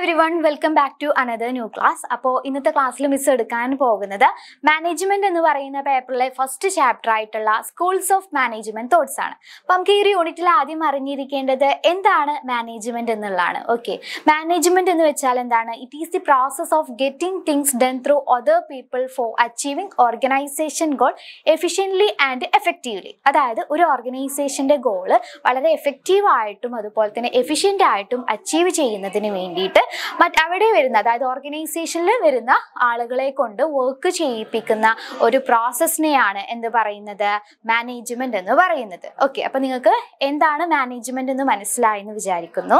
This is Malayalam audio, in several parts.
every everyone welcome back to another new class അപ്പോൾ ഇന്നത്തെ ക്ലാസ്സിൽ മിസ് എടുക്കാൻ പോകുന്നത് മാനേജ്മെന്റ് എന്ന് പറയുന്ന പേപ്പറിലെ ഫസ്റ്റ് ചാപ്റ്റർ ആയിട്ടുള്ള സ്കൂൾസ് ഓഫ് മാനേജ്മെന്റ് തോട്ട്സ് ആണ് അപ്പം നമുക്ക് ഈ ഒരു യൂണിറ്റിൽ ആദ്യം അറിഞ്ഞിരിക്കേണ്ടത് എന്താണ് മാനേജ്മെന്റ് എന്നുള്ളതാണ് ഓക്കെ മാനേജ്മെന്റ് എന്ന് വെച്ചാൽ എന്താണ് it is the process of getting things done through other people for achieving organization goal efficiently and effectively അതായത് ഒരു ഓർഗനൈസേഷന്റെ ഗോള് വളരെ എഫക്റ്റീവ് ആയിട്ടും അതുപോലെ തന്നെ എഫിഷ്യൻ്റ് ആയിട്ടും അച്ചീവ് ചെയ്യുന്നതിന് വേണ്ടിയിട്ട് മറ്റ് അവിടെ വരുന്ന അതായത് ഓർഗനൈസേഷനിൽ വരുന്ന ആളുകളെ കൊണ്ട് വർക്ക് ചെയ്യിപ്പിക്കുന്ന ഒരു പ്രോസസ്സിനെയാണ് എന്ത് പറയുന്നത് മാനേജ്മെന്റ് എന്ന് പറയുന്നത് ഓക്കെ അപ്പൊ നിങ്ങൾക്ക് എന്താണ് മാനേജ്മെന്റ് എന്ന് മനസ്സിലായെന്ന് വിചാരിക്കുന്നു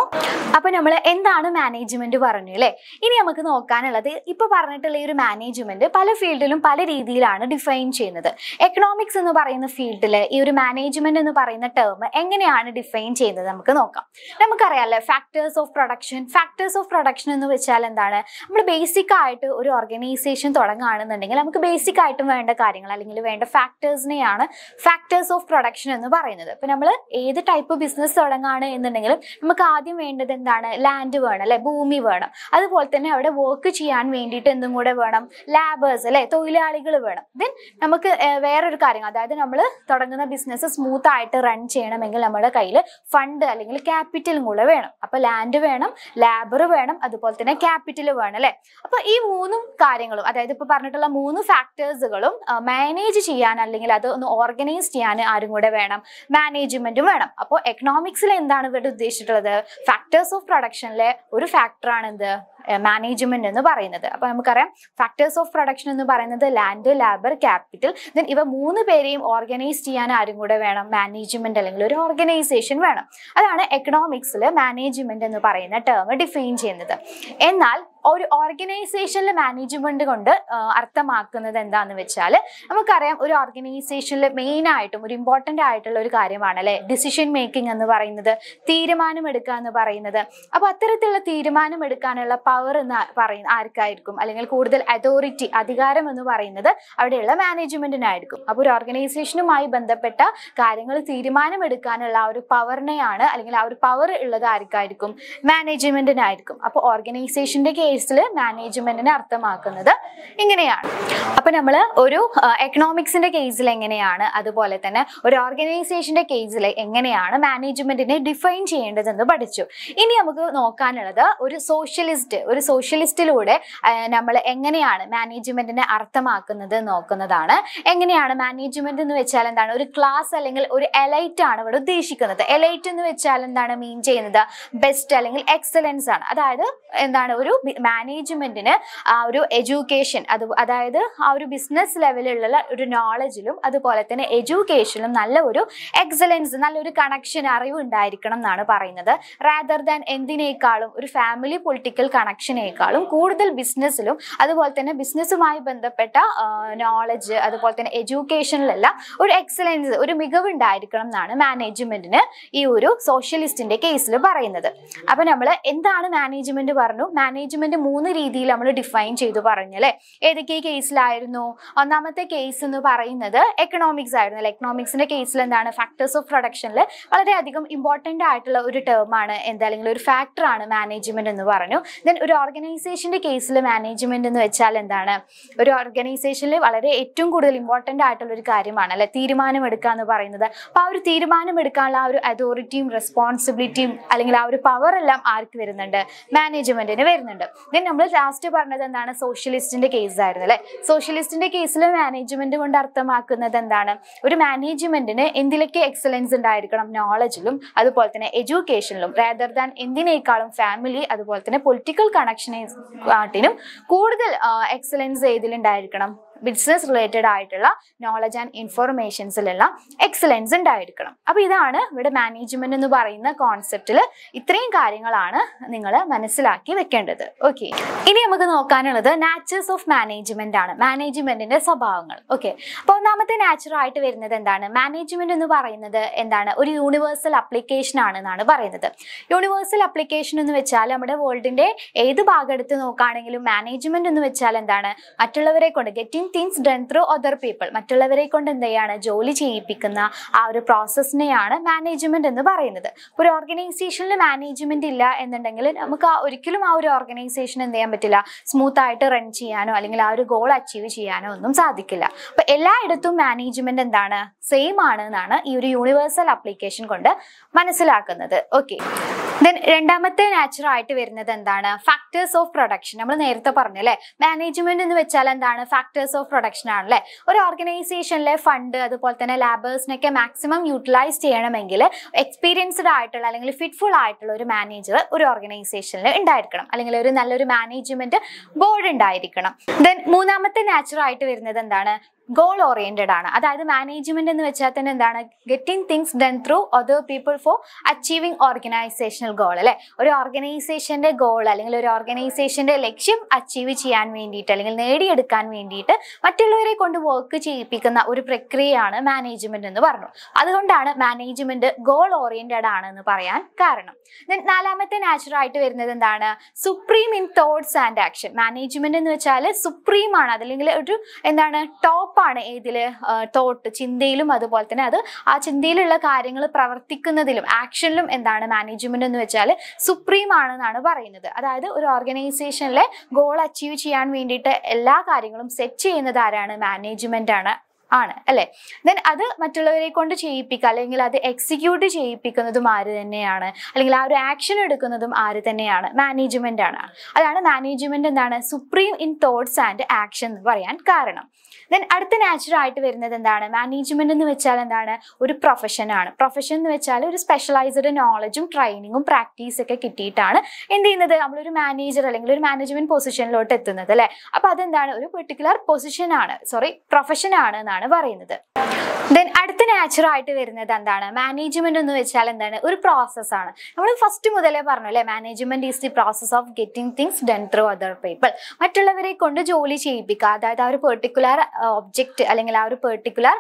അപ്പൊ നമ്മൾ എന്താണ് മാനേജ്മെന്റ് പറഞ്ഞു അല്ലേ ഇനി നമുക്ക് നോക്കാനുള്ളത് ഇപ്പൊ പറഞ്ഞിട്ടുള്ള ഈ ഒരു മാനേജ്മെന്റ് പല ഫീൽഡിലും പല രീതിയിലാണ് ഡിഫൈൻ ചെയ്യുന്നത് എക്കണോമിക്സ് എന്ന് പറയുന്ന ഫീൽഡില് ഈ ഒരു മാനേജ്മെന്റ് എന്ന് പറയുന്ന ടേം എങ്ങനെയാണ് ഡിഫൈൻ ചെയ്യുന്നത് നമുക്ക് നോക്കാം നമുക്കറിയാമല്ലോ factors of production factors of production എന്ന് വെച്ചാൽ എന്താണ് നമ്മൾ ബേസിക് ആയിട്ട് ഒരു ഓർഗനൈസേഷൻ തുടങ്ങുകയാണെന്നുണ്ടെങ്കിൽ നമുക്ക് ബേസിക് ആയിട്ടും വേണ്ട കാര്യങ്ങൾ അല്ലെങ്കിൽ വേണ്ട ഫാക്ടേഴ്സിനെയാണ് ഫാക്ടേഴ്സ് ഓഫ് പ്രൊഡക്ഷൻ എന്ന് പറയുന്നത് ഇപ്പം നമ്മൾ ഏത് ടൈപ്പ് ബിസിനസ് തുടങ്ങുകയാണ് എന്നുണ്ടെങ്കിലും നമുക്ക് ആദ്യം വേണ്ടത് എന്താണ് ലാൻഡ് വേണം അല്ലെ ഭൂമി വേണം അതുപോലെ തന്നെ അവിടെ വർക്ക് ചെയ്യാൻ വേണ്ടിയിട്ട് എന്തും കൂടെ വേണം ലാബേഴ്സ് അല്ലെ തൊഴിലാളികൾ വേണം ദെൻ നമുക്ക് വേറൊരു കാര്യം അതായത് നമ്മൾ തുടങ്ങുന്ന ബിസിനസ് സ്മൂത്ത് ആയിട്ട് റൺ ചെയ്യണമെങ്കിൽ നമ്മുടെ കയ്യിൽ ഫണ്ട് അല്ലെങ്കിൽ ക്യാപിറ്റലും കൂടെ വേണം അപ്പോൾ ലാൻഡ് വേണം ലാബർ വേണം വേണം അതുപോലെ തന്നെ ക്യാപിറ്റൽ വേണം അല്ലെ അപ്പൊ ഈ മൂന്നും കാര്യങ്ങളും അതായത് ഇപ്പൊ പറഞ്ഞിട്ടുള്ള മൂന്ന് ഫാക്ടേഴ്സുകളും മാനേജ് ചെയ്യാൻ അല്ലെങ്കിൽ അത് ഒന്ന് ഓർഗനൈസ് ചെയ്യാൻ ആരും കൂടെ വേണം മാനേജ്മെന്റും വേണം അപ്പോൾ എക്കണോമിക്സിൽ എന്താണ് ഇവരുടെ ഉദ്ദേശിച്ചിട്ടുള്ളത് ഫാക്ടേഴ്സ് ഓഫ് പ്രൊഡക്ഷനിലെ ഒരു ഫാക്ടറാണ് എന്ത് മാനേജ്മെന്റ് എന്ന് പറയുന്നത് അപ്പൊ നമുക്കറിയാം ഫാക്ടേഴ്സ് ഓഫ് പ്രൊഡക്ഷൻ എന്ന് പറയുന്നത് ലാൻഡ് ലാബർ ക്യാപിറ്റൽ ദെൻ ഇവ മൂന്ന് പേരെയും ഓർഗനൈസ് ചെയ്യാൻ ആരും കൂടെ വേണം മാനേജ്മെന്റ് അല്ലെങ്കിൽ ഒരു ഓർഗനൈസേഷൻ വേണം അതാണ് എക്കണോമിക്സിൽ മാനേജ്മെന്റ് എന്ന് പറയുന്ന ടേം ഡിഫൈൻ ചെയ്യുന്നത് എന്നാൽ ഒരു ഓർഗനൈസേഷനിലെ മാനേജ്മെന്റ് കൊണ്ട് അർത്ഥമാക്കുന്നത് എന്താന്ന് വെച്ചാൽ നമുക്കറിയാം ഒരു ഓർഗനൈസേഷനിൽ മെയിൻ ആയിട്ടും ഒരു ഇമ്പോർട്ടൻ്റ് ആയിട്ടുള്ള ഒരു കാര്യമാണ് അല്ലെ ഡിസിഷൻ മേക്കിംഗ് എന്ന് പറയുന്നത് തീരുമാനം എടുക്കുക എന്ന് പറയുന്നത് അപ്പൊ അത്തരത്തിലുള്ള തീരുമാനം എടുക്കാനുള്ള പവർ എന്ന് പറയുന്ന ആർക്കായിരിക്കും അല്ലെങ്കിൽ കൂടുതൽ അതോറിറ്റി അധികാരം എന്ന് പറയുന്നത് അവിടെയുള്ള മാനേജ്മെന്റിനായിരിക്കും അപ്പോൾ ഒരു ഓർഗനൈസേഷനുമായി ബന്ധപ്പെട്ട കാര്യങ്ങൾ തീരുമാനമെടുക്കാനുള്ള ആ ഒരു പവറിനെയാണ് അല്ലെങ്കിൽ ആ ഒരു പവർ ഉള്ളത് ആർക്കായിരിക്കും മാനേജ്മെന്റിനായിരിക്കും അപ്പോൾ ഓർഗനൈസേഷന്റെ കേസിൽ മാനേജ്മെന്റിനെ അർത്ഥമാക്കുന്നത് ഇങ്ങനെയാണ് അപ്പൊ നമ്മൾ ഒരു എക്കണോമിക്സിന്റെ കേസിൽ എങ്ങനെയാണ് അതുപോലെ തന്നെ ഒരു ഓർഗനൈസേഷന്റെ കേസിൽ എങ്ങനെയാണ് മാനേജ്മെന്റിനെ ഡിഫൈൻ ചെയ്യേണ്ടതെന്ന് പഠിച്ചു ഇനി നമുക്ക് നോക്കാനുള്ളത് ഒരു സോഷ്യലിസ്റ്റ് ഒരു സോഷ്യലിസ്റ്റിലൂടെ നമ്മൾ എങ്ങനെയാണ് മാനേജ്മെന്റിനെ അർത്ഥമാക്കുന്നത് നോക്കുന്നതാണ് എങ്ങനെയാണ് മാനേജ്മെന്റ് എന്ന് വെച്ചാൽ എന്താണ് ഒരു ക്ലാസ് അല്ലെങ്കിൽ ഒരു എലൈറ്റ് ആണ് ഇവിടെ ഉദ്ദേശിക്കുന്നത് എലൈറ്റ് എന്ന് വെച്ചാൽ എന്താണ് മീൻ ചെയ്യുന്നത് ബെസ്റ്റ് അല്ലെങ്കിൽ എക്സലൻസ് ആണ് അതായത് എന്താണ് ഒരു മാനേജ്മെന്റിന് ആ ഒരു എഡ്യൂക്കേഷൻ അത് അതായത് ആ ഒരു ബിസിനസ് ലെവലിലുള്ള ഒരു നോളജിലും അതുപോലെ തന്നെ എഡ്യൂക്കേഷനിലും നല്ല ഒരു എക്സലൻസ് നല്ലൊരു കണക്ഷൻ അറിവ് ഉണ്ടായിരിക്കണം എന്നാണ് പറയുന്നത് റാദർ ദാൻ എന്തിനേക്കാളും ഒരു ഫാമിലി പൊളിറ്റിക്കൽ കണക്ഷനേക്കാളും കൂടുതൽ ബിസിനസ്സിലും അതുപോലെ തന്നെ ബിസിനസ്സുമായി ബന്ധപ്പെട്ട നോളജ് അതുപോലെ തന്നെ എഡ്യൂക്കേഷനിലെല്ലാം ഒരു എക്സലൻസ് ഒരു മികവ് ഉണ്ടായിരിക്കണം എന്നാണ് മാനേജ്മെന്റിന് ഈ ഒരു സോഷ്യലിസ്റ്റിന്റെ കേസിൽ പറയുന്നത് അപ്പൊ നമ്മൾ എന്താണ് മാനേജ്മെന്റ് പറഞ്ഞു മാനേജ്മെന്റ് ഹാരാസ്മെന്റ് മൂന്ന് രീതിയിൽ നമ്മൾ ഡിഫൈൻ ചെയ്തു പറഞ്ഞു അല്ലേ ഏതൊക്കെ കേസിലായിരുന്നു ഒന്നാമത്തെ കേസ് എന്ന് പറയുന്നത് എക്കണോമിക്സ് ആയിരുന്നു അല്ലെ എക്കണോമിക്സിന്റെ കേസിൽ എന്താണ് ഫാക്ടേഴ്സ് ഓഫ് പ്രൊഡക്ഷനിൽ വളരെയധികം ഇമ്പോർട്ടന്റ് ആയിട്ടുള്ള ഒരു ടേമാണ് എന്താ അല്ലെങ്കിൽ ഒരു ഫാക്ടറാണ് മാനേജ്മെന്റ് എന്ന് പറഞ്ഞു ദെൻ ഒരു ഓർഗനൈസേഷന്റെ കേസിൽ മാനേജ്മെന്റ് എന്ന് വെച്ചാൽ എന്താണ് ഒരു ഓർഗനൈസേഷനിൽ വളരെ ഏറ്റവും കൂടുതൽ ഇമ്പോർട്ടന്റ് ആയിട്ടുള്ള ഒരു കാര്യമാണ് അല്ലെ തീരുമാനം എടുക്കുക എന്ന് പറയുന്നത് അപ്പോൾ ആ ഒരു തീരുമാനം എടുക്കാനുള്ള ആ ഒരു അതോറിറ്റിയും റെസ്പോൺസിബിലിറ്റിയും അല്ലെങ്കിൽ ആ ഒരു പവർ എല്ലാം ആർക്ക് വരുന്നുണ്ട് മാനേജ്മെന്റിന് വരുന്നുണ്ട് ദെൻ നമ്മൾ ലാസ്റ്റ് പറഞ്ഞത് എന്താണ് സോഷ്യലിസ്റ്റിന്റെ കേസ് ആയിരുന്നു അല്ലെ സോഷ്യലിസ്റ്റിന്റെ കേസിൽ മാനേജ്മെന്റ് കൊണ്ട് അർത്ഥമാക്കുന്നത് എന്താണ് ഒരു മാനേജ്മെന്റിന് എന്തിലൊക്കെ എക്സലൻസ് ഉണ്ടായിരിക്കണം നോളജിലും അതുപോലെ തന്നെ എഡ്യൂക്കേഷനിലും റാദർ ദാൻ എന്തിനേക്കാളും ഫാമിലി അതുപോലെ തന്നെ പൊളിറ്റിക്കൽ കണക്ഷനെ കാട്ടിനും കൂടുതൽ എക്സലൻസ് ഏതിലുണ്ടായിരിക്കണം ബിസിനസ് റിലേറ്റഡ് ആയിട്ടുള്ള നോളജ് ആൻഡ് ഇൻഫോർമേഷൻസിലെല്ലാം എക്സലൻസ് ഉണ്ടായിരിക്കണം അപ്പോൾ ഇതാണ് ഇവിടെ മാനേജ്മെന്റ് എന്ന് പറയുന്ന കോൺസെപ്റ്റിൽ ഇത്രയും കാര്യങ്ങളാണ് നിങ്ങൾ മനസ്സിലാക്കി വെക്കേണ്ടത് ഓക്കെ ഇനി നമുക്ക് നോക്കാനുള്ളത് നാച്ചേഴ്സ് ഓഫ് മാനേജ്മെന്റ് ആണ് മാനേജ്മെന്റിന്റെ സ്വഭാവങ്ങൾ ഓക്കെ അപ്പോൾ ഒന്നാമത്തെ നാച്ചുറൽ ആയിട്ട് വരുന്നത് എന്താണ് മാനേജ്മെന്റ് എന്ന് പറയുന്നത് എന്താണ് ഒരു യൂണിവേഴ്സൽ അപ്ലിക്കേഷൻ ആണ് എന്നാണ് പറയുന്നത് യൂണിവേഴ്സൽ അപ്ലിക്കേഷൻ എന്ന് വെച്ചാൽ നമ്മുടെ വേൾഡിന്റെ ഏത് ഭാഗം എടുത്ത് നോക്കുകയാണെങ്കിലും മാനേജ്മെന്റ് എന്ന് വെച്ചാൽ എന്താണ് മറ്റുള്ളവരെ കൊണ്ട് getting things done through other people മറ്റുള്ളവരെ കൊണ്ട് എന്തെയാണ് ജോലി ചെയ്യിപ്പിക്കുന്ന ആ ഒരു പ്രോസസ്സിനെയാണ് മാനേജ്മെന്റ് എന്ന് പറയുന്നത് ഒരു ഓർഗനൈസേഷനിൽ മാനേജ്മെന്റ് ഇല്ല എന്നുണ്ടെങ്കിൽ നമുക്ക് ഒരിക്കലും ആ ഒരു ഓർഗനൈസേഷൻ എന്ത് ചെയ്യാൻ പറ്റില്ല സ്മൂത്ത് ആയിട്ട് റൺ ചെയ്യാനോ അല്ലെങ്കിൽ ആ ഒരു ഗോൾ അച്ചീവ് ചെയ്യാനോ ഒന്നും സാധിക്കില്ല അപ്പൊ എല്ലായിടത്തും മാനേജ്മെന്റ് എന്താണ് സെയിം ആണ് എന്നാണ് ഈ ഒരു യൂണിവേഴ്സൽ അപ്ലിക്കേഷൻ കൊണ്ട് മനസ്സിലാക്കുന്നത് ഓക്കെ ദെൻ രണ്ടാമത്തെ നാച്ചുറൽ ആയിട്ട് വരുന്നത് എന്താണ് ഫാക്ടേഴ്സ് ഓഫ് പ്രൊഡക്ഷൻ നമ്മൾ നേരത്തെ പറഞ്ഞു അല്ലേ മാനേജ്മെന്റ് എന്ന് വെച്ചാൽ എന്താണ് ഫാക്ടേഴ്സ് ഓഫ് പ്രൊഡക്ഷൻ ആണല്ലേ ഒരു ഓർഗനൈസേഷനിലെ ഫണ്ട് അതുപോലെ തന്നെ ലാബേഴ്സിനൊക്കെ മാക്സിമം യൂട്ടിലൈസ് ചെയ്യണമെങ്കിൽ എക്സ്പീരിയൻസ്ഡ് ആയിട്ടുള്ള അല്ലെങ്കിൽ ഫിറ്റ്ഫുൾ ആയിട്ടുള്ള ഒരു മാനേജർ ഒരു ഓർഗനൈസേഷനിൽ ഉണ്ടായിരിക്കണം അല്ലെങ്കിൽ ഒരു നല്ലൊരു മാനേജ്മെന്റ് ബോർഡ് ഉണ്ടായിരിക്കണം ദെൻ മൂന്നാമത്തെ നാച്ചുറൽ ആയിട്ട് വരുന്നത് എന്താണ് ഗോൾ ഓറിയന്റഡ് ആണ് അതായത് മാനേജ്മെന്റ് എന്ന് വെച്ചാൽ തന്നെ എന്താണ് getting things done through other people for achieving organizational goal അല്ലെ ഒരു ഓർഗനൈസേഷന്റെ ഗോൾ അല്ലെങ്കിൽ ഒരു ഓർഗനൈസേഷന്റെ ലക്ഷ്യം അച്ചീവ് ചെയ്യാൻ വേണ്ടിയിട്ട് അല്ലെങ്കിൽ നേടിയെടുക്കാൻ വേണ്ടിയിട്ട് മറ്റുള്ളവരെ കൊണ്ട് വർക്ക് ചെയ്യിപ്പിക്കുന്ന ഒരു പ്രക്രിയയാണ് മാനേജ്മെന്റ് എന്ന് പറഞ്ഞു അതുകൊണ്ടാണ് മാനേജ്മെന്റ് ഗോൾ ഓറിയന്റഡ് ആണ് എന്ന് പറയാൻ കാരണം നാലാമത്തെ നാച്ചുറൽ ആയിട്ട് വരുന്നത് എന്താണ് supreme in thoughts and action management എന്ന് വെച്ചാൽ സുപ്രീം ആണ് അതല്ലെങ്കിൽ ഒരു എന്താണ് ടോപ്പാണ് ഏതില് തോട്ട് ചിന്തയിലും അതുപോലെ തന്നെ അത് ആ ചിന്തയിലുള്ള കാര്യങ്ങൾ പ്രവർത്തിക്കുന്നതിലും ആക്ഷനിലും എന്താണ് മാനേജ്മെന്റ് എന്ന് വെച്ചാൽ സുപ്രീം ആണെന്നാണ് പറയുന്നത് അതായത് ഒരു ഓർഗനൈസേഷനിലെ ഗോൾ അച്ചീവ് ചെയ്യാൻ വേണ്ടിയിട്ട് എല്ലാ കാര്യങ്ങളും സെറ്റ് ചെയ്യുന്നത് ആരാണ് മാനേജ്മെന്റ് ആണ് ആണ് അല്ലെ ദെൻ അത് മറ്റുള്ളവരെ കൊണ്ട് ചെയ്യിപ്പിക്കുക അല്ലെങ്കിൽ അത് എക്സിക്യൂട്ട് ചെയ്യിപ്പിക്കുന്നതും ആര് തന്നെയാണ് അല്ലെങ്കിൽ ആ ഒരു ആക്ഷൻ എടുക്കുന്നതും ആര് തന്നെയാണ് മാനേജ്മെന്റ് ആണ് അതാണ് മാനേജ്മെന്റ് എന്താണ് supreme in thoughts and action എന്ന് പറയാൻ കാരണം ദെൻ അടുത്ത നാച്ചുറൽ ആയിട്ട് വരുന്നത് എന്താണ് മാനേജ്മെന്റ് എന്ന് വെച്ചാൽ എന്താണ് ഒരു പ്രൊഫഷനാണ് പ്രൊഫഷൻ എന്ന് വെച്ചാൽ ഒരു സ്പെഷ്യലൈസ്ഡ് നോളജും ട്രെയിനിങ്ങും പ്രാക്ടീസ് ഒക്കെ കിട്ടിയിട്ടാണ് എന്ത് ചെയ്യുന്നത് നമ്മളൊരു മാനേജർ അല്ലെങ്കിൽ ഒരു മാനേജ്മെന്റ് പൊസിഷനിലോട്ട് എത്തുന്നത് അല്ലെ അപ്പൊ അതെന്താണ് ഒരു പെർട്ടിക്കുലർ പൊസിഷനാണ് സോറി പ്രൊഫഷനാണ് എന്നാണ് പറയുന്നത് ദെൻ അടുത്ത നാച്ചുറൽ ആയിട്ട് വരുന്നത് എന്താണ് മാനേജ്മെന്റ് എന്ന് വെച്ചാൽ എന്താണ് ഒരു പ്രോസസ് ആണ് നമ്മൾ ഫസ്റ്റ് മുതലേ പറഞ്ഞു അല്ലേ management is the process of getting things done through other people മറ്റുള്ളവരെ കൊണ്ട് ജോലി ചെയ്യിപ്പിക്കുക അതായത് ആ ഒരു പെർട്ടിക്കുലർ ഒബ്ജക്റ്റ് അല്ലെങ്കിൽ ആ ഒരു പെർട്ടിക്കുലർ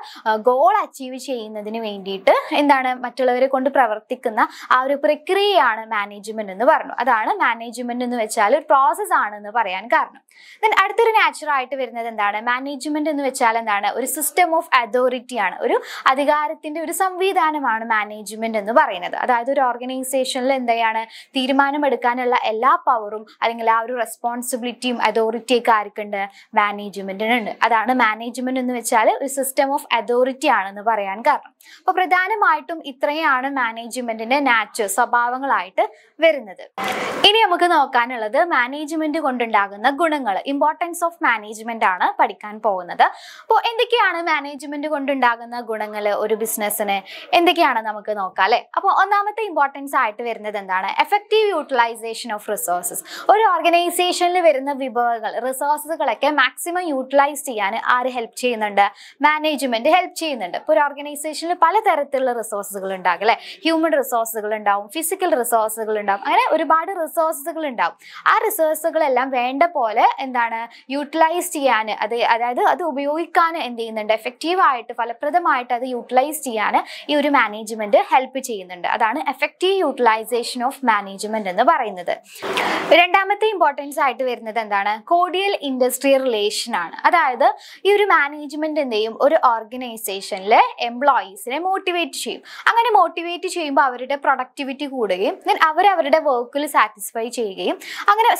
ഗോൾ അച്ചീവ് ചെയ്യുന്നതിന് വേണ്ടിയിട്ട് എന്താണ് മറ്റുള്ളവരെ കൊണ്ട് പ്രവർത്തിക്കുന്ന ആ ഒരു പ്രക്രിയയാണ് മാനേജ്മെന്റ് എന്ന് പറഞ്ഞു അതാണ് മാനേജ്മെന്റ് എന്ന് വെച്ചാൽ ഒരു പ്രോസസ് ആണെന്ന് പറയാൻ കാരണം ദെൻ അടുത്തൊരു നാച്ചുറൽ ആയിട്ട് വരുന്നത് എന്താണ് മാനേജ്മെന്റ് എന്ന് വെച്ചാൽ എന്താണ് ഒരു സിസ്റ്റം ഓഫ് അതോറിറ്റി ആണ് ഒരു അധികാരത്തിന്റെ ഒരു സംവിധാനമാണ് മാനേജ്മെന്റ് എന്ന് പറയുന്നത് അതായത് ഒരു ഓർഗനൈസേഷനിൽ എന്തെയാണ് തീരുമാനമെടുക്കാനുള്ള എല്ലാ പവറും അല്ലെങ്കിൽ ആ ഒരു റെസ്പോൺസിബിലിറ്റിയും അതോറിറ്റിയൊക്കെ ആർക്കുണ്ട് മാനേജ്മെന്റിനുണ്ട് അതാണ് മാനേജ്മെന്റ് എന്ന് വെച്ചാൽ ഒരു സിസ്റ്റം ഓഫ് അതോറിറ്റി ആണെന്ന് പറയാൻ കാരണം അപ്പോൾ പ്രധാനമായിട്ടും ഇത്രയാണ് മാനേജ്മെന്റിന്റെ നാച്ചർ സ്വഭാവങ്ങളായിട്ട് വരുന്നത് ഇനി നമുക്ക് നോക്കാനുള്ളത് മാനേജ്മെന്റ് കൊണ്ടുണ്ടാകുന്ന ഗുണങ്ങൾ ഇമ്പോർട്ടൻസ് ഓഫ് മാനേജ്മെന്റ് ആണ് പഠിക്കാൻ പോകുന്നത് അപ്പോൾ എന്തൊക്കെയാണ് മാനേജ്മെന്റ് കൊണ്ടുണ്ടാകുന്ന ഗുണങ്ങൾ ഒരു ബിസിനസ്സിന് എന്തൊക്കെയാണ് നമുക്ക് നോക്കാം അല്ലെ അപ്പോൾ ഒന്നാമത്തെ ഇമ്പോർട്ടൻസ് ആയിട്ട് വരുന്നത് എന്താണ് എഫക്റ്റീവ് യൂട്ടിലൈസേഷൻ ഓഫ് റിസോഴ്സസ് ഒരു ഓർഗനൈസേഷനിൽ വരുന്ന വിഭവങ്ങൾ റിസോഴ്സുകളൊക്കെ മാക്സിമം യൂട്ടിലൈസ് ചെയ്യാൻ ആ ആര് ഹെൽപ്പ് ചെയ്യുന്നുണ്ട് മാനേജ്മെന്റ് ഹെൽപ്പ് ചെയ്യുന്നുണ്ട് ഇപ്പോൾ ഒരു ഓർഗനൈസേഷനിൽ പലതരത്തിലുള്ള റിസോഴ്സുകൾ ഉണ്ടാകും അല്ലെ ഹ്യൂമൻ റിസോഴ്സുകൾ ഉണ്ടാവും ഫിസിക്കൽ റിസോഴ്സുകൾ ഉണ്ടാവും അങ്ങനെ ഒരുപാട് റിസോഴ്സുകൾ ഉണ്ടാവും ആ റിസോഴ്സുകളെല്ലാം വേണ്ട പോലെ എന്താണ് യൂട്ടിലൈസ് ചെയ്യാൻ അത് അതായത് അത് ഉപയോഗിക്കാൻ എന്ത് ചെയ്യുന്നുണ്ട് എഫക്റ്റീവായിട്ട് ഫലപ്രദമായിട്ട് അത് യൂട്ടിലൈസ് ചെയ്യാൻ ഈ ഒരു മാനേജ്മെന്റ് ഹെൽപ്പ് ചെയ്യുന്നുണ്ട് അതാണ് എഫക്റ്റീവ് യൂട്ടിലൈസേഷൻ ഓഫ് മാനേജ്മെന്റ് എന്ന് പറയുന്നത് രണ്ടാമത്തെ ഇമ്പോർട്ടൻസ് ആയിട്ട് വരുന്നത് എന്താണ് കോഡിയൽ ഇൻഡസ്ട്രി റിലേഷൻ ആണ് അതായത് ഈ ഒരു മാനേജ്മെന്റ് എന്ത് ചെയ്യും ഒരു ഓർഗനൈസേഷനിലെ എംപ്ലോയീസിനെ മോട്ടിവേറ്റ് ചെയ്യും അങ്ങനെ മോട്ടിവേറ്റ് ചെയ്യുമ്പോൾ അവരുടെ പ്രൊഡക്ടിവിറ്റി കൂടുകയും ദെൻ അവർ അവരുടെ വർക്കിൽ സാറ്റിസ്ഫൈ ചെയ്യുകയും അങ്ങനെ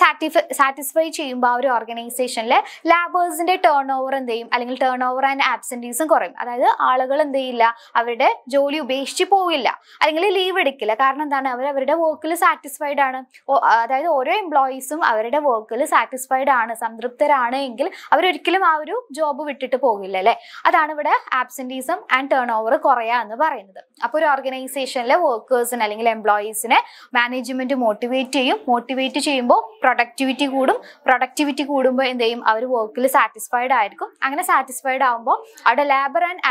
സാറ്റിസ്ഫൈ ചെയ്യുമ്പോൾ ആ ഒരു ഓർഗനൈസേഷനിലെ ലാബേഴ്സിന്റെ ടേൺ ഓവർ എന്ത് ചെയ്യും അല്ലെങ്കിൽ ടേൺ ഓവർ ആൻഡ് ആബ്സെൻറ്റീസും കുറയും അതായത് ആളുകൾ എന്ത് ചെയ്യില്ല അവരുടെ ജോലി ഉപേക്ഷിച്ച് പോവില്ല അല്ലെങ്കിൽ ലീവ് എടുക്കില്ല കാരണം എന്താണ് അവർ അവരുടെ വർക്കിൽ സാറ്റിസ്ഫൈഡ് ആണ് അതായത് ഓരോ എംപ്ലോയീസും അവരുടെ വർക്കിൽ സാറ്റിസ്ഫൈഡ് ആണ് സംതൃപ്തരാണ് എങ്കിൽ അവരൊരിക്കലും ആ ഒരു ജോ ജോബ് വിട്ടിട്ട് പോകില്ല അല്ലെ അതാണ് ഇവിടെ ആബ്സെന്റീസം ആൻഡ് ടേൺ ഓവർ കുറയാ എന്ന് പറയുന്നത് അപ്പൊ ഒരു ഓർഗനൈസേഷനിലെ വർക്കേഴ്സിന് അല്ലെങ്കിൽ എംപ്ലോയീസിനെ മാനേജ്മെന്റ് മോട്ടിവേറ്റ് ചെയ്യും മോട്ടിവേറ്റ് ചെയ്യുമ്പോൾ പ്രൊഡക്ടിവിറ്റി കൂടും പ്രൊഡക്ടിവിറ്റി കൂടുമ്പോൾ എന്ത് ചെയ്യും അവർ വർക്കിൽ സാറ്റിസ്ഫൈഡ് ആയിരിക്കും അങ്ങനെ സാറ്റിസ്ഫൈഡ് ആകുമ്പോൾ അവിടെ labour and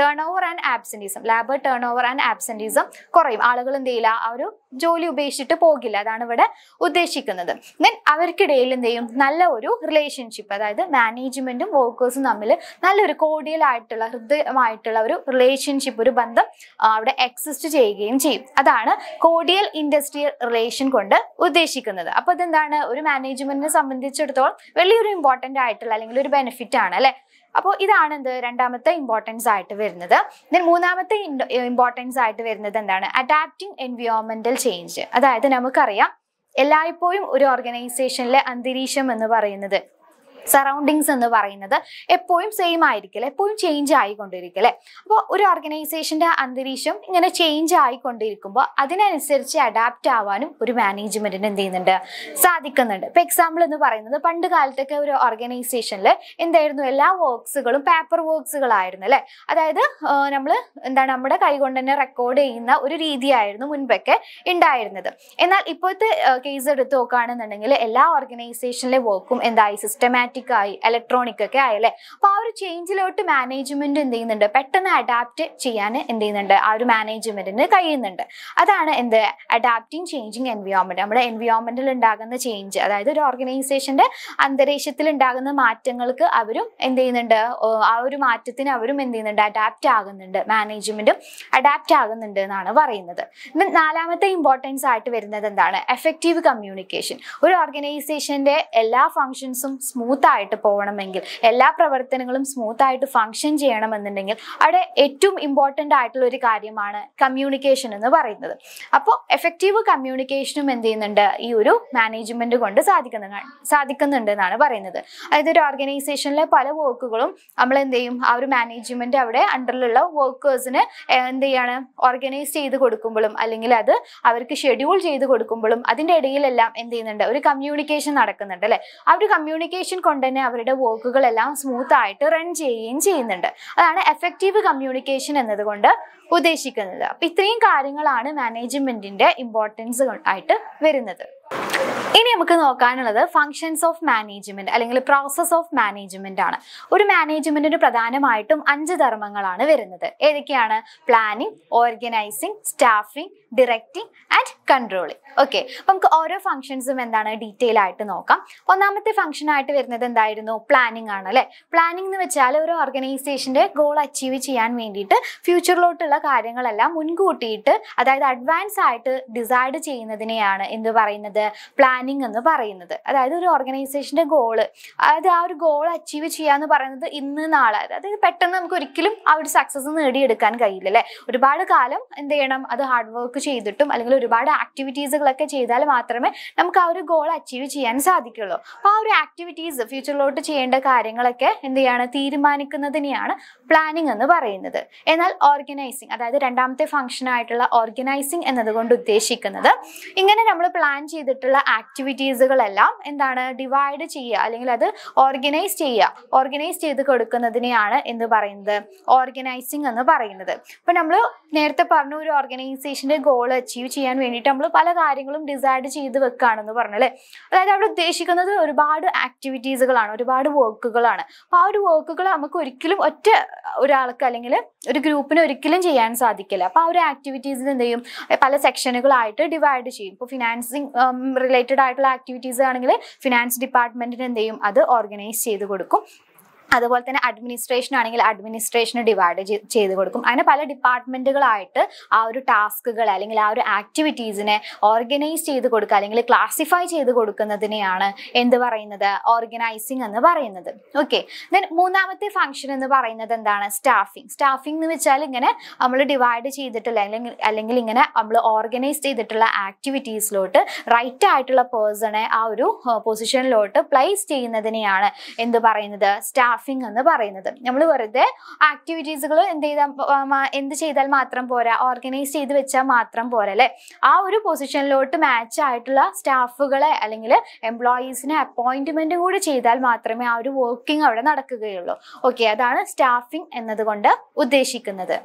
turnover and absenteeism labour turnover and absenteeism കുറയും ആളുകൾ എന്ത് ചെയ്യില്ല ആ ഒരു ജോലി ഉപേക്ഷിച്ചിട്ട് പോകില്ല അതാണ് ഇവിടെ ഉദ്ദേശിക്കുന്നത് ദെൻ അവർക്കിടയിൽ എന്ത് ചെയ്യും നല്ല ഒരു റിലേഷൻഷിപ്പ് അതായത് മാനേജ്മെന്റും വർക്കേഴ്സും തമ്മിൽ നല്ലൊരു കോടിയലായിട്ടുള്ള ഹൃദയമായിട്ടുള്ള ഒരു റിലേഷൻഷിപ്പ് ഒരു ബന്ധം അവിടെ എക്സിസ്റ്റ് ചെയ്യുകയും ചെയ്യും അതാണ് കോടിയൽ ഇൻഡസ്ട്രിയൽ റിലേഷൻ കൊണ്ട് ഉദ്ദേശിക്കുന്നത് അപ്പൊ ഇതെന്താണ് ഒരു മാനേജ്മെന്റിനെ സംബന്ധിച്ചിടത്തോളം വലിയൊരു ഇമ്പോർട്ടന്റ് ആയിട്ടുള്ള അല്ലെങ്കിൽ ഒരു ബെനിഫിറ്റ് ആണ് അല്ലെ അപ്പോൾ ഇതാണ് എന്ത് രണ്ടാമത്തെ ഇമ്പോർട്ടൻസ് ആയിട്ട് വരുന്നത് ദെൻ മൂന്നാമത്തെ ഇമ്പോർട്ടൻസ് ആയിട്ട് വരുന്നത് എന്താണ് അഡാപ്റ്റിംഗ് എൻവിയോൺമെന്റൽ ചേഞ്ച് അതായത് നമുക്കറിയാം എല്ലായ്പ്പോഴും ഒരു ഓർഗനൈസേഷനിലെ അന്തരീക്ഷം എന്ന് പറയുന്നത് സറൗണ്ടിങ്സ് എന്ന് പറയുന്നത് എപ്പോഴും സെയിം ആയിരിക്കില്ല എപ്പോഴും ചേഞ്ച് ആയിക്കൊണ്ടിരിക്കില്ലേ അപ്പോൾ ഒരു ഓർഗനൈസേഷൻ്റെ അന്തരീക്ഷം ഇങ്ങനെ ചേഞ്ച് ആയിക്കൊണ്ടിരിക്കുമ്പോൾ അതിനനുസരിച്ച് അഡാപ്റ്റ് ആവാനും ഒരു മാനേജ്മെന്റിന് എന്ത് ചെയ്യുന്നുണ്ട് സാധിക്കുന്നുണ്ട് ഇപ്പോൾ എക്സാമ്പിൾ എന്ന് പറയുന്നത് പണ്ട് കാലത്തൊക്കെ ഒരു ഓർഗനൈസേഷനിൽ എന്തായിരുന്നു എല്ലാ വർക്ക്സുകളും പേപ്പർ വർക്ക്സുകളായിരുന്നു അല്ലേ അതായത് നമ്മൾ എന്താണ് നമ്മുടെ കൈകൊണ്ട് തന്നെ റെക്കോർഡ് ചെയ്യുന്ന ഒരു രീതിയായിരുന്നു മുൻപൊക്കെ ഉണ്ടായിരുന്നത് എന്നാൽ ഇപ്പോഴത്തെ കേസ് എടുത്ത് നോക്കുകയാണെന്നുണ്ടെങ്കിൽ എല്ലാ ഓർഗനൈസേഷനിലെ വർക്കും എന്തായി സിസ്റ്റമാറ്റിക് ഓട്ടോമാറ്റിക് ആയി ഇലക്ട്രോണിക് ഒക്കെ ആയി അല്ലേ അപ്പൊ ആ ഒരു ചേഞ്ചിലോട്ട് മാനേജ്മെന്റ് എന്ത് ചെയ്യുന്നുണ്ട് പെട്ടെന്ന് അഡാപ്റ്റ് ചെയ്യാൻ എന്ത് ചെയ്യുന്നുണ്ട് ആ ഒരു മാനേജ്മെന്റിന് കഴിയുന്നുണ്ട് അതാണ് എന്ത് അഡാപ്റ്റിംഗ് ചേഞ്ചിങ് എൻവിയോൺമെന്റ് നമ്മുടെ എൻവിയോൺമെന്റിൽ ഉണ്ടാകുന്ന ചേഞ്ച് അതായത് ഒരു ഓർഗനൈസേഷന്റെ അന്തരീക്ഷത്തിൽ ഉണ്ടാകുന്ന മാറ്റങ്ങൾക്ക് അവരും എന്ത് ചെയ്യുന്നുണ്ട് ആ ഒരു മാറ്റത്തിന് അവരും എന്ത് ചെയ്യുന്നുണ്ട് അഡാപ്റ്റ് ആകുന്നുണ്ട് മാനേജ്മെന്റും അഡാപ്റ്റ് ആകുന്നുണ്ട് എന്നാണ് പറയുന്നത് നാലാമത്തെ ഇമ്പോർട്ടൻസ് ആയിട്ട് വരുന്നത് എന്താണ് എഫക്റ്റീവ് കമ്മ്യൂണിക്കേഷൻ ഒരു ഓർഗനൈസേഷന്റെ എല്ലാ ഫംഗ്ഷൻസും സ്മൂത്ത് സ്മൂത്തായിട്ട് പോകണമെങ്കിൽ എല്ലാ പ്രവർത്തനങ്ങളും സ്മൂത്തായിട്ട് ഫങ്ഷൻ ചെയ്യണമെന്നുണ്ടെങ്കിൽ അവിടെ ഏറ്റവും ഇമ്പോർട്ടൻ്റ് ആയിട്ടുള്ള ഒരു കാര്യമാണ് കമ്മ്യൂണിക്കേഷൻ എന്ന് പറയുന്നത് അപ്പോൾ എഫക്റ്റീവ് കമ്മ്യൂണിക്കേഷനും എന്ത് ചെയ്യുന്നുണ്ട് ഈ ഒരു മാനേജ്മെന്റ് കൊണ്ട് സാധിക്കുന്ന സാധിക്കുന്നുണ്ട് എന്നാണ് പറയുന്നത് അതായത് ഒരു ഓർഗനൈസേഷനിലെ പല വർക്കുകളും നമ്മൾ എന്ത് ചെയ്യും ആ ഒരു മാനേജ്മെന്റ് അവിടെ അണ്ടറിലുള്ള വർക്കേഴ്സിന് എന്ത് ചെയ്യാണ് ഓർഗനൈസ് ചെയ്ത് കൊടുക്കുമ്പോഴും അല്ലെങ്കിൽ അത് അവർക്ക് ഷെഡ്യൂൾ ചെയ്ത് കൊടുക്കുമ്പോഴും അതിൻ്റെ ഇടയിലെല്ലാം എന്ത് ചെയ്യുന്നുണ്ട് ഒരു കമ്മ്യൂണിക്കേഷൻ നടക്കുന്നുണ്ട് അല്ലെ ആ ഒരു കമ്മ്യൂണിക്കേഷൻ കൊണ്ട് തന്നെ അവരുടെ വർക്കുകളെല്ലാം സ്മൂത്ത് ആയിട്ട് റൺ ചെയ്യുകയും ചെയ്യുന്നുണ്ട് അതാണ് എഫക്റ്റീവ് കമ്മ്യൂണിക്കേഷൻ എന്നതുകൊണ്ട് ഉദ്ദേശിക്കുന്നത് അപ്പൊ ഇത്രയും കാര്യങ്ങളാണ് മാനേജ്മെന്റിന്റെ ഇമ്പോർട്ടൻസ് ആയിട്ട് വരുന്നത് ഇനി നമുക്ക് നോക്കാനുള്ളത് ഫങ്ഷൻസ് ഓഫ് മാനേജ്മെന്റ് അല്ലെങ്കിൽ പ്രോസസ് ഓഫ് മാനേജ്മെന്റ് ആണ് ഒരു മാനേജ്മെന്റിന് പ്രധാനമായിട്ടും അഞ്ച് ധർമ്മങ്ങളാണ് വരുന്നത് ഏതൊക്കെയാണ് planning organizing staffing directing and controlling okay അപ്പം നമുക്ക് ഓരോ ഫംഗ്ഷൻസും എന്താണ് ഡീറ്റെയിൽ ആയിട്ട് നോക്കാം ഒന്നാമത്തെ ഫംഗ്ഷൻ ആയിട്ട് വരുന്നത് എന്തായിരുന്നു പ്ലാനിങ് ആണ് അല്ലെ പ്ലാനിങ് എന്ന് വെച്ചാൽ ഒരു ഓർഗനൈസേഷൻ്റെ ഗോൾ അച്ചീവ് ചെയ്യാൻ വേണ്ടിയിട്ട് ഫ്യൂച്ചറിലോട്ടുള്ള കാര്യങ്ങളെല്ലാം മുൻകൂട്ടിയിട്ട് അതായത് അഡ്വാൻസ് ആയിട്ട് ഡിസൈഡ് ചെയ്യുന്നതിനെയാണ് എന്ത് പറയുന്നത് പ്ലാനിങ് എന്ന് പറയുന്നത് അതായത് ഒരു ഓർഗനൈസേഷൻ്റെ ഗോള് അതായത് ആ ഒരു ഗോൾ അച്ചീവ് ചെയ്യാന്ന് പറയുന്നത് ഇന്ന് നാളെ അതായത് പെട്ടെന്ന് നമുക്ക് ഒരിക്കലും ആ ഒരു സക്സസ് നേടിയെടുക്കാൻ കഴിയില്ല അല്ലേ ഒരുപാട് കാലം എന്ത് ചെയ്യണം അത് ഹാർഡ് വർക്ക് ചെയ്തിട്ടും അല്ലെങ്കിൽ ഒരുപാട് ആക്ടിവിറ്റീസുകളൊക്കെ ചെയ്താൽ മാത്രമേ നമുക്ക് ആ ഒരു ഗോൾ അച്ചീവ് ചെയ്യാൻ സാധിക്കുള്ളൂ അപ്പോൾ ആ ഒരു ആക്ടിവിറ്റീസ് ഫ്യൂച്ചറിലോട്ട് ചെയ്യേണ്ട കാര്യങ്ങളൊക്കെ എന്ത് ചെയ്യാണ് തീരുമാനിക്കുന്നതിനെയാണ് പ്ലാനിങ് എന്ന് പറയുന്നത് എന്നാൽ ഓർഗനൈസിങ് അതായത് രണ്ടാമത്തെ ഫംഗ്ഷൻ ആയിട്ടുള്ള ഓർഗനൈസിങ് എന്നതുകൊണ്ട് ഉദ്ദേശിക്കുന്നത് ഇങ്ങനെ നമ്മൾ പ്ലാൻ ചെയ്തിട്ടുള്ള ആക്ടിവിറ്റീസുകളെല്ലാം എന്താണ് ഡിവൈഡ് ചെയ്യുക അല്ലെങ്കിൽ അത് ഓർഗനൈസ് ചെയ്യുക ഓർഗനൈസ് ചെയ്ത് കൊടുക്കുന്നതിനെയാണ് എന്ത് പറയുന്നത് ഓർഗനൈസിങ് എന്ന് പറയുന്നത് അപ്പൊ നമ്മൾ നേരത്തെ പറഞ്ഞ ഒരു ഓർഗനൈസേഷന്റെ ഗോൾ അച്ചീവ് ചെയ്യാൻ വേണ്ടിയിട്ട് നമ്മൾ പല കാര്യങ്ങളും ഡിസൈഡ് ചെയ്ത് വെക്കുകയാണെന്ന് പറഞ്ഞു അല്ലേ അതായത് അവിടെ ഉദ്ദേശിക്കുന്നത് ഒരുപാട് ആക്ടിവിറ്റീസുകളാണ് ഒരുപാട് വർക്കുകളാണ് അപ്പോൾ ആ ഒരു വർക്കുകൾ നമുക്ക് ഒരിക്കലും ഒറ്റ ഒരാൾക്ക് അല്ലെങ്കിൽ ഒരു ഗ്രൂപ്പിന് ഒരിക്കലും ചെയ്യാൻ സാധിക്കില്ല അപ്പോൾ ആ ഒരു ആക്ടിവിറ്റീസിൽ എന്ത് ചെയ്യും പല സെക്ഷനുകളായിട്ട് ഡിവൈഡ് ചെയ്യും ഇപ്പോൾ ഫിനാൻസിങ് റിലേറ്റഡ് ആയിട്ടുള്ള ആക്ടിവിറ്റീസ് ആണെങ്കിൽ ഫിനാൻസ് ഡിപ്പാർട്ട്മെന്റിന് എന്ത് ചെയ്യും അത് ഓർഗനൈസ് ചെയ്ത് കൊടുക്കും അതുപോലെ തന്നെ അഡ്മിനിസ്ട്രേഷൻ ആണെങ്കിൽ അഡ്മിനിസ്ട്രേഷന് ഡിവൈഡ് ചെയ്ത് കൊടുക്കും അങ്ങനെ പല ഡിപ്പാർട്ട്മെന്റുകളായിട്ട് ആ ഒരു ടാസ്കുകൾ അല്ലെങ്കിൽ ആ ഒരു ആക്ടിവിറ്റീസിനെ ഓർഗനൈസ് ചെയ്ത് കൊടുക്കുക അല്ലെങ്കിൽ ക്ലാസിഫൈ ചെയ്ത് കൊടുക്കുന്നതിനെയാണ് എന്ത് പറയുന്നത് ഓർഗനൈസിങ് എന്ന് പറയുന്നത് ഓക്കെ ദെൻ മൂന്നാമത്തെ ഫംഗ്ഷൻ എന്ന് പറയുന്നത് എന്താണ് സ്റ്റാഫിംഗ് സ്റ്റാഫിംഗ് എന്ന് വെച്ചാൽ ഇങ്ങനെ നമ്മൾ ഡിവൈഡ് ചെയ്തിട്ടുള്ള അല്ലെങ്കിൽ അല്ലെങ്കിൽ ഇങ്ങനെ നമ്മൾ ഓർഗനൈസ് ചെയ്തിട്ടുള്ള ആക്ടിവിറ്റീസിലോട്ട് റൈറ്റ് ആയിട്ടുള്ള പേഴ്സണെ ആ ഒരു പൊസിഷനിലോട്ട് പ്ലേസ് ചെയ്യുന്നതിനെയാണ് എന്ത് പറയുന്നത് സ്റ്റാഫ് ഗ്രാഫിംഗ് എന്ന് പറയുന്നത് നമ്മൾ വെറുതെ ആക്ടിവിറ്റീസുകൾ എന്ത് ചെയ്താൽ എന്ത് ചെയ്താൽ മാത്രം പോരാ ഓർഗനൈസ് ചെയ്ത് വെച്ചാൽ മാത്രം പോരാ അല്ലേ ആ ഒരു പൊസിഷനിലോട്ട് മാച്ച് ആയിട്ടുള്ള സ്റ്റാഫുകളെ അല്ലെങ്കിൽ എംപ്ലോയീസിനെ അപ്പോയിന്റ്മെന്റ് കൂടി ചെയ്താൽ മാത്രമേ ആ ഒരു വർക്കിംഗ് അവിടെ നടക്കുകയുള്ളൂ ഓക്കെ അതാണ് സ്റ്റാഫിംഗ് എന്നതുകൊണ്ട് ഉദ്ദേശിക്കുന്നത്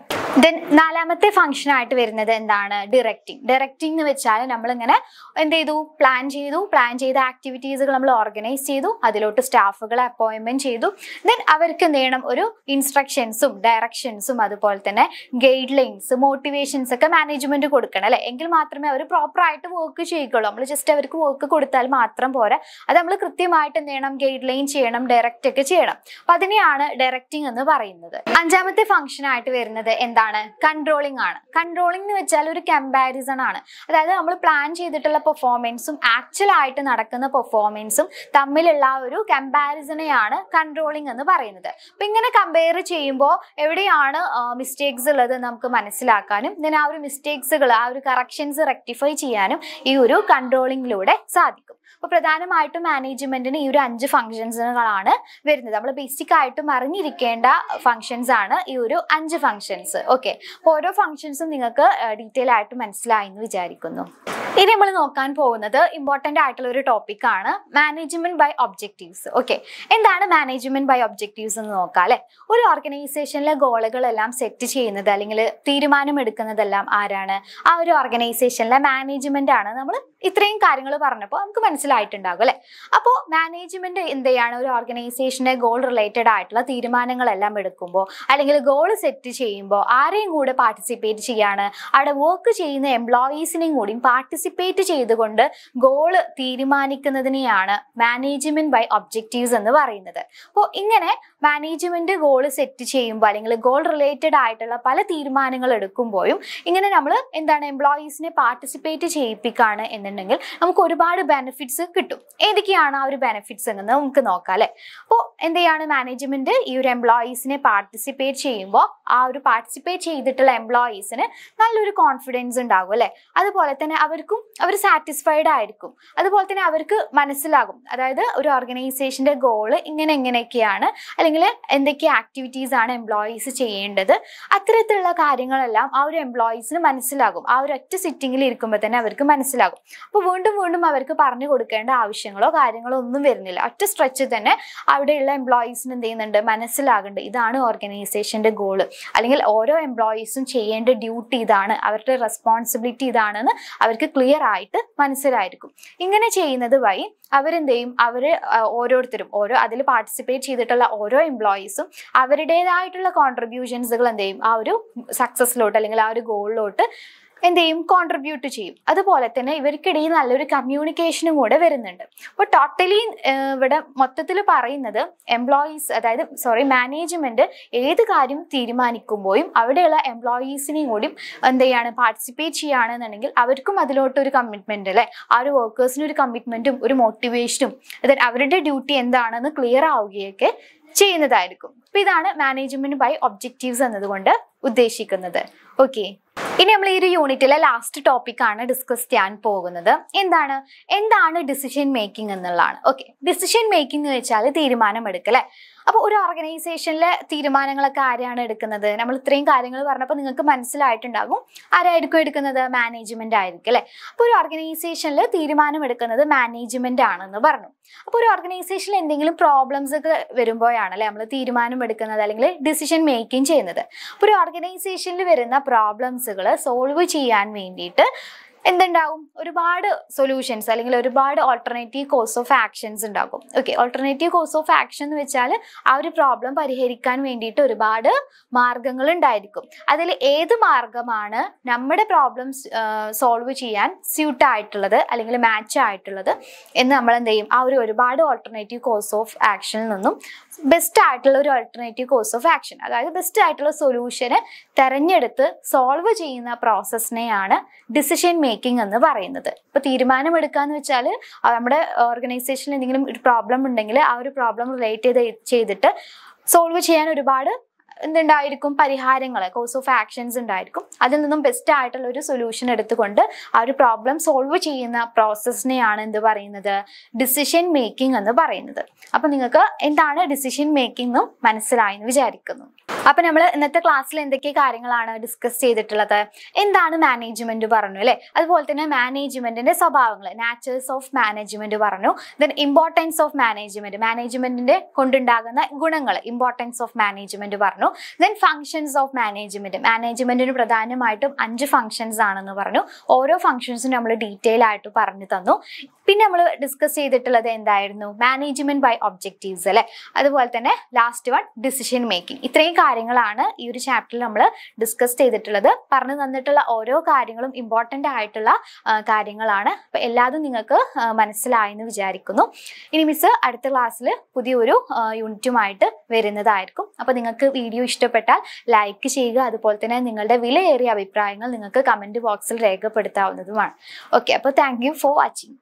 ദെൻ നാലാമത്തെ ഫംഗ്ഷൻ ആയിട്ട് വരുന്നത് എന്താണ് ഡിറക്ടിങ് ഡിറക്റ്റിംഗ് എന്ന് വെച്ചാൽ നമ്മളിങ്ങനെ എന്ത് ചെയ്തു പ്ലാൻ ചെയ്തു പ്ലാൻ ചെയ്ത ആക്ടിവിറ്റീസുകൾ നമ്മൾ ഓർഗനൈസ് ചെയ്തു അതിലോട്ട് സ്റ്റാഫുകളെ അപ്പോയിൻമെന്റ് ചെയ്തു ദെൻ അവർക്ക് നേണം ഒരു ഇൻസ്ട്രക്ഷൻസും ഡയറക്ഷൻസും അതുപോലെ തന്നെ ഗൈഡ് ലൈൻസ് മോട്ടിവേഷൻസ് ഒക്കെ മാനേജ്മെന്റ് കൊടുക്കണം അല്ലെ എങ്കിൽ മാത്രമേ അവർ പ്രോപ്പർ ആയിട്ട് വർക്ക് ചെയ്യുകയുള്ളൂ നമ്മൾ ജസ്റ്റ് അവർക്ക് വർക്ക് കൊടുത്താൽ മാത്രം പോരെ അത് നമ്മൾ കൃത്യമായിട്ട് എന്ത് ചെയ്യണം ഗൈഡ് ലൈൻ ചെയ്യണം ഡയറക്റ്റ് ഒക്കെ ചെയ്യണം അപ്പൊ അതിനെയാണ് ഡയറക്റ്റിംഗ് എന്ന് പറയുന്നത് അഞ്ചാമത്തെ ഫംഗ്ഷൻ ആയിട്ട് വരുന്നത് എന്താണ് കൺട്രോളിംഗ് ആണ് കൺട്രോളിംഗ് എന്ന് വെച്ചാൽ ഒരു കമ്പാരിസൺ ആണ് അതായത് നമ്മൾ പ്ലാൻ ചെയ്തിട്ടുള്ള പെർഫോമൻസും ആക്ച്വൽ ആയിട്ട് നടക്കുന്ന പെർഫോമൻസും തമ്മിലുള്ള ഒരു കമ്പാരിസണെയാണ് കൺട്രോളിംഗ് എന്ന് പറയുന്നത് അപ്പൊ ഇങ്ങനെ കമ്പയർ ചെയ്യുമ്പോൾ എവിടെയാണ് മിസ്റ്റേക്സ് ഉള്ളത് നമുക്ക് മനസ്സിലാക്കാനും ഇങ്ങനെ ആ ഒരു മിസ്റ്റേക്സുകൾ ആ ഒരു കറക്ഷൻസ് റെക്ടിഫൈ ചെയ്യാനും ഈ ഒരു കൺട്രോളിങ്ങിലൂടെ സാധിക്കും അപ്പോൾ പ്രധാനമായിട്ടും മാനേജ്മെന്റിന് ഈ ഒരു അഞ്ച് ഫംഗ്ഷൻസുകളാണ് വരുന്നത് നമ്മൾ ബേസിക് ആയിട്ടും അറിഞ്ഞിരിക്കേണ്ട ഫംഗ്ഷൻസ് ആണ് ഈ ഒരു അഞ്ച് ഫംഗ്ഷൻസ് ഓക്കെ അപ്പോൾ ഓരോ ഫംഗ്ഷൻസും നിങ്ങൾക്ക് ഡീറ്റെയിൽ ആയിട്ട് മനസ്സിലായി എന്ന് വിചാരിക്കുന്നു ഇനി നമ്മൾ നോക്കാൻ പോകുന്നത് ഇമ്പോർട്ടൻ്റ് ആയിട്ടുള്ള ഒരു ടോപ്പിക് ആണ് മാനേജ്മെന്റ് ബൈ ഒബ്ജക്റ്റീവ്സ് ഓക്കെ എന്താണ് മാനേജ്മെന്റ് ബൈ ഒബ്ജക്റ്റീവ്സ് എന്ന് നോക്കാം അല്ലെ ഒരു ഓർഗനൈസേഷനിലെ ഗോളുകളെല്ലാം സെറ്റ് ചെയ്യുന്നത് അല്ലെങ്കിൽ തീരുമാനം എടുക്കുന്നതെല്ലാം ആരാണ് ആ ഒരു ഓർഗനൈസേഷനിലെ മാനേജ്മെന്റ് ആണ് നമ്മൾ ഇത്രയും കാര്യങ്ങൾ പറഞ്ഞപ്പോൾ നമുക്ക് മനസ്സിലായിട്ടുണ്ടാകും അല്ലെ അപ്പോൾ മാനേജ്മെന്റ് എന്ത് ചെയ്യാണ് ഒരു ഓർഗനൈസേഷന്റെ ഗോൾ റിലേറ്റഡ് ആയിട്ടുള്ള തീരുമാനങ്ങളെല്ലാം എടുക്കുമ്പോൾ അല്ലെങ്കിൽ ഗോൾ സെറ്റ് ചെയ്യുമ്പോൾ ആരെയും കൂടെ പാർട്ടിസിപ്പേറ്റ് ചെയ്യാണ് അവിടെ വർക്ക് ചെയ്യുന്ന എംപ്ലോയീസിനെയും കൂടി പാർട്ടിസിപ്പേറ്റ് ചെയ്തുകൊണ്ട് ഗോൾ തീരുമാനിക്കുന്നതിനെയാണ് മാനേജ്മെന്റ് ബൈ ഒബ്ജക്റ്റീവ്സ് എന്ന് പറയുന്നത് അപ്പോൾ ഇങ്ങനെ മാനേജ്മെന്റ് ഗോൾ സെറ്റ് ചെയ്യുമ്പോൾ അല്ലെങ്കിൽ ഗോൾ റിലേറ്റഡ് ആയിട്ടുള്ള പല തീരുമാനങ്ങൾ എടുക്കുമ്പോഴും ഇങ്ങനെ നമ്മൾ എന്താണ് എംപ്ലോയീസിനെ പാർട്ടിസിപ്പേറ്റ് ചെയ്യിപ്പിക്കുകയാണ് എന്ന് ചെയ്യുന്നുണ്ടെങ്കിൽ നമുക്ക് ഒരുപാട് ബെനിഫിറ്റ്സ് കിട്ടും ഏതൊക്കെയാണ് ആ ഒരു ബെനിഫിറ്റ്സ് എന്ന് നമുക്ക് നോക്കാം അപ്പോൾ എന്ത് മാനേജ്മെന്റ് ഈ ഒരു എംപ്ലോയീസിനെ പാർട്ടിസിപ്പേറ്റ് ചെയ്യുമ്പോൾ ആ ഒരു പാർട്ടിസിപ്പേറ്റ് ചെയ്തിട്ടുള്ള എംപ്ലോയീസിന് നല്ലൊരു കോൺഫിഡൻസ് ഉണ്ടാകും അല്ലെ അതുപോലെ തന്നെ അവർക്കും അവർ സാറ്റിസ്ഫൈഡ് ആയിരിക്കും അതുപോലെ തന്നെ അവർക്ക് മനസ്സിലാകും അതായത് ഒരു ഓർഗനൈസേഷന്റെ ഗോള് ഇങ്ങനെ എങ്ങനെയൊക്കെയാണ് അല്ലെങ്കിൽ എന്തൊക്കെ ആക്ടിവിറ്റീസ് ആണ് എംപ്ലോയീസ് ചെയ്യേണ്ടത് അത്തരത്തിലുള്ള കാര്യങ്ങളെല്ലാം ആ ഒരു എംപ്ലോയീസിന് മനസ്സിലാകും ആ ഒരു ഒറ്റ സിറ്റിങ്ങിൽ ഇരിക്കുമ്പോൾ തന്നെ അവർക്ക് മനസ്സിലാകും അപ്പോൾ വീണ്ടും വീണ്ടും അവർക്ക് പറഞ്ഞു കൊടുക്കേണ്ട ആവശ്യങ്ങളോ കാര്യങ്ങളോ ഒന്നും വരുന്നില്ല ഒറ്റ സ്ട്രെച്ച് തന്നെ അവിടെയുള്ള എംപ്ലോയീസിന് എന്ത് ചെയ്യുന്നുണ്ട് മനസ്സിലാകുന്നുണ്ട് ഇതാണ് ഓർഗനൈസേഷൻ്റെ ഗോള് അല്ലെങ്കിൽ ഓരോ എംപ്ലോയീസും ചെയ്യേണ്ട ഡ്യൂട്ടി ഇതാണ് അവരുടെ റെസ്പോൺസിബിലിറ്റി ഇതാണെന്ന് അവർക്ക് ക്ലിയർ ആയിട്ട് മനസ്സിലായിരിക്കും ഇങ്ങനെ ചെയ്യുന്നത് വഴി അവരെന്ത് ചെയ്യും അവർ ഓരോരുത്തരും ഓരോ അതിൽ പാർട്ടിസിപ്പേറ്റ് ചെയ്തിട്ടുള്ള ഓരോ എംപ്ലോയീസും അവരുടേതായിട്ടുള്ള കോൺട്രിബ്യൂഷൻസുകൾ എന്ത് ചെയ്യും ആ ഒരു സക്സസ്സിലോട്ട് അല്ലെങ്കിൽ ആ ഒരു ഗോളിലോട്ട് എന്ത് ചെയ്യും കോൺട്രിബ്യൂട്ട് ചെയ്യും അതുപോലെ തന്നെ ഇവർക്കിടയിൽ നല്ലൊരു കമ്മ്യൂണിക്കേഷനും കൂടെ വരുന്നുണ്ട് അപ്പോൾ ടോട്ടലി ഇവിടെ മൊത്തത്തിൽ പറയുന്നത് എംപ്ലോയീസ് അതായത് സോറി മാനേജ്മെന്റ് ഏത് കാര്യം തീരുമാനിക്കുമ്പോഴും അവിടെയുള്ള എംപ്ലോയീസിനെയും കൂടിയും എന്ത് ചെയ്യാണ് പാർട്ടിസിപ്പേറ്റ് ചെയ്യുകയാണെന്നുണ്ടെങ്കിൽ അവർക്കും അതിലോട്ടൊരു കമ്മിറ്റ്മെന്റ് അല്ലേ ആ ഒരു വർക്കേഴ്സിന് ഒരു കമ്മിറ്റ്മെന്റും ഒരു മോട്ടിവേഷനും അതായത് അവരുടെ ഡ്യൂട്ടി എന്താണെന്ന് ക്ലിയർ ആവുകയൊക്കെ ചെയ്യുന്നതായിരിക്കും അപ്പോൾ ഇതാണ് മാനേജ്മെന്റ് ബൈ ഒബ്ജക്റ്റീവ്സ് എന്നതുകൊണ്ട് ഉദ്ദേശിക്കുന്നത് ഓക്കെ ഇനി നമ്മൾ ഈ ഒരു യൂണിറ്റിലെ ലാസ്റ്റ് ടോപ്പിക് ആണ് ഡിസ്കസ് ചെയ്യാൻ പോകുന്നത് എന്താണ് എന്താണ് ഡിസിഷൻ മേക്കിംഗ് എന്നുള്ളതാണ് ഓക്കെ ഡിസിഷൻ മേക്കിംഗ് എന്ന് വെച്ചാൽ തീരുമാനമെടുക്കൽ അപ്പോൾ ഒരു ഓർഗനൈസേഷനിലെ തീരുമാനങ്ങളൊക്കെ ആരെയാണ് എടുക്കുന്നത് നമ്മൾ ഇത്രയും കാര്യങ്ങൾ പറഞ്ഞപ്പോൾ നിങ്ങൾക്ക് മനസ്സിലായിട്ടുണ്ടാകും ആരായിരിക്കും എടുക്കുന്നത് മാനേജ്മെന്റ് ആയിരിക്കും അല്ലെ അപ്പോൾ ഒരു ഓർഗനൈസേഷനിൽ തീരുമാനം എടുക്കുന്നത് മാനേജ്മെന്റ് ആണെന്ന് പറഞ്ഞു അപ്പോൾ ഒരു ഓർഗനൈസേഷനിൽ എന്തെങ്കിലും പ്രോബ്ലംസ് ഒക്കെ വരുമ്പോഴാണ് അല്ലെ നമ്മൾ തീരുമാനം എടുക്കുന്നത് അല്ലെങ്കിൽ ഡിസിഷൻ മേക്കിംഗ് ചെയ്യുന്നത് ഒരു ഓർഗനൈസേഷനിൽ വരുന്ന പ്രോബ്ലംസുകൾ പ്രോബ്ലങ്ങൾ സോൾവ് ചെയ്യാൻ വേണ്ടിയിട്ട് എന്തുണ്ടാവും ഒരുപാട് സൊല്യൂഷൻസ് അല്ലെങ്കിൽ ഒരുപാട് ഓൾട്ടർനേറ്റീവ് കോഴ്സ് ഓഫ് ആക്ഷൻസ് ഉണ്ടാകും okay alternative course of action എന്ന് വെച്ചാൽ ആ ഒരു പ്രോബ്ലം പരിഹരിക്കാൻ വേണ്ടിയിട്ട് ഒരുപാട് മാർഗങ്ങൾ ഉണ്ടായിരിക്കും അതിൽ ഏത് മാർഗമാണ് നമ്മുടെ പ്രോബ്ലംസ് സോൾവ് ചെയ്യാൻ സ്യൂട്ട് ആയിട്ടുള്ളത് അല്ലെങ്കിൽ മാച്ച് ആയിട്ടുള്ളത് എന്ന് നമ്മൾ എന്ത് ചെയ്യും ആ ഒരു ഒരുപാട് ഓൾട്ടർനേറ്റീവ് കോഴ്സ് ഓഫ് ആക്ഷനിൽ നിന്നും ബെസ്റ്റ് ആയിട്ടുള്ള ഒരു ഓൾട്ടർനേറ്റീവ് കോഴ്സ് ഓഫ് ആക്ഷൻ അതായത് ബെസ്റ്റ് ആയിട്ടുള്ള സൊല്യൂഷന് തെരഞ്ഞെടുത്ത് സോൾവ് ചെയ്യുന്ന പ്രോസസ്സിനെയാണ് ഡിസിഷൻ മേക്കിംഗ് മേക്കിംഗ് എന്ന് പറയുന്നത് ഇപ്പൊ തീരുമാനമെടുക്കുക എന്ന് വെച്ചാൽ നമ്മുടെ ഓർഗനൈസേഷനിൽ എന്തെങ്കിലും ഒരു പ്രോബ്ലം ഉണ്ടെങ്കിൽ ആ ഒരു പ്രോബ്ലം റിലേറ്റ് ചെയ്ത് ചെയ്തിട്ട് സോൾവ് ചെയ്യാൻ ഒരുപാട് എന്തുണ്ടായിരിക്കും പരിഹാരങ്ങൾ കോഴ്സ് ഓഫ് ആക്ഷൻസ് ഉണ്ടായിരിക്കും അതിൽ നിന്നും ബെസ്റ്റ് ആയിട്ടുള്ള ഒരു സൊല്യൂഷൻ എടുത്തുകൊണ്ട് ആ ഒരു പ്രോബ്ലം സോൾവ് ചെയ്യുന്ന പ്രോസസ്സിനെയാണ് എന്ത് പറയുന്നത് ഡിസിഷൻ മേക്കിംഗ് എന്ന് പറയുന്നത് അപ്പൊ നിങ്ങൾക്ക് എന്താണ് ഡിസിഷൻ മേക്കിംഗ് മനസ്സിലായെന്ന് വിചാരിക്കുന്നു അപ്പൊ നമ്മൾ ഇന്നത്തെ ക്ലാസ്സിൽ എന്തൊക്കെ കാര്യങ്ങളാണ് ഡിസ്കസ് ചെയ്തിട്ടുള്ളത് എന്താണ് മാനേജ്മെന്റ് പറഞ്ഞു അല്ലെ അതുപോലെ തന്നെ മാനേജ്മെന്റിന്റെ സ്വഭാവങ്ങൾ നാച്ചുറൽസ് ഓഫ് മാനേജ്മെന്റ് പറഞ്ഞു ദെൻ ഇമ്പോർട്ടൻസ് ഓഫ് മാനേജ്മെന്റ് മാനേജ്മെന്റിന്റെ കൊണ്ടുണ്ടാകുന്ന ഗുണങ്ങൾ ഇമ്പോർട്ടൻസ് ഓഫ് മാനേജ്മെന്റ് പറഞ്ഞു ദെൻ ഫങ്ഷൻസ് ഓഫ് മാനേജ്മെന്റ് മാനേജ്മെന്റിന് പ്രധാനമായിട്ടും അഞ്ച് ഫങ്ഷൻസ് ആണെന്ന് പറഞ്ഞു ഓരോ ഫംഗ്ഷൻസും നമ്മൾ ഡീറ്റെയിൽ ആയിട്ട് പറഞ്ഞു തന്നു പിന്നെ നമ്മൾ ഡിസ്കസ് ചെയ്തിട്ടുള്ളത് എന്തായിരുന്നു മാനേജ്മെന്റ് ബൈ ഒബ്ജക്റ്റീവ്സ് അല്ലെ അതുപോലെ തന്നെ ലാസ്റ്റ് വൺ ഡിസിഷൻ മേക്കിംഗ് ഇത്രയും കാര്യങ്ങളാണ് ഈ ഒരു ചാപ്റ്ററിൽ നമ്മൾ ഡിസ്കസ് ചെയ്തിട്ടുള്ളത് പറഞ്ഞു തന്നിട്ടുള്ള ഓരോ കാര്യങ്ങളും ഇമ്പോർട്ടൻ്റ് ആയിട്ടുള്ള കാര്യങ്ങളാണ് അപ്പം എല്ലാതും നിങ്ങൾക്ക് മനസ്സിലായെന്ന് വിചാരിക്കുന്നു ഇനി മിസ് അടുത്ത ക്ലാസ്സിൽ പുതിയൊരു യൂണിറ്റുമായിട്ട് വരുന്നതായിരിക്കും അപ്പോൾ നിങ്ങൾക്ക് വീഡിയോ ഇഷ്ടപ്പെട്ടാൽ ലൈക്ക് ചെയ്യുക അതുപോലെ തന്നെ നിങ്ങളുടെ വിലയേറിയ അഭിപ്രായങ്ങൾ നിങ്ങൾക്ക് കമൻറ്റ് ബോക്സിൽ രേഖപ്പെടുത്താവുന്നതുമാണ് ഓക്കെ അപ്പോൾ താങ്ക് ഫോർ വാച്ചിങ്